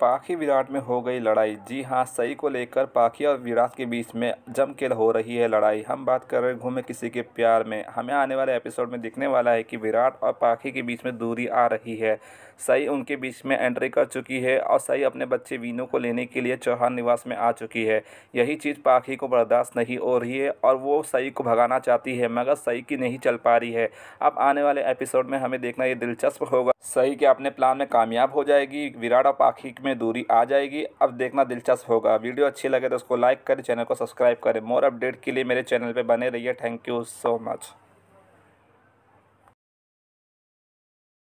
पाखी विराट में हो गई लड़ाई जी हाँ सई को लेकर पाखी और विराट के बीच में जम के हो रही है लड़ाई हम बात कर रहे हैं घूमे किसी के प्यार में हमें आने वाले एपिसोड में दिखने वाला है कि विराट और पाखी के बीच में दूरी आ रही है सई उनके बीच में एंट्री कर चुकी है और सई अपने बच्चे वीनू को लेने के लिए चौहान निवास में आ चुकी है यही चीज़ पाखी को बर्दाश्त नहीं हो रही है और वो सई को भगाना चाहती है मगर सई की नहीं चल पा रही है अब आने वाले एपिसोड में हमें देखना ये दिलचस्प होगा सई के अपने प्लान में कामयाब हो जाएगी विराट और पाखी में दूरी आ जाएगी अब देखना दिलचस्प होगा वीडियो अच्छी लगे तो उसको लाइक करें चैनल को सब्सक्राइब करें मोर अपडेट के लिए मेरे चैनल पर बने रहिए थैंक यू सो मच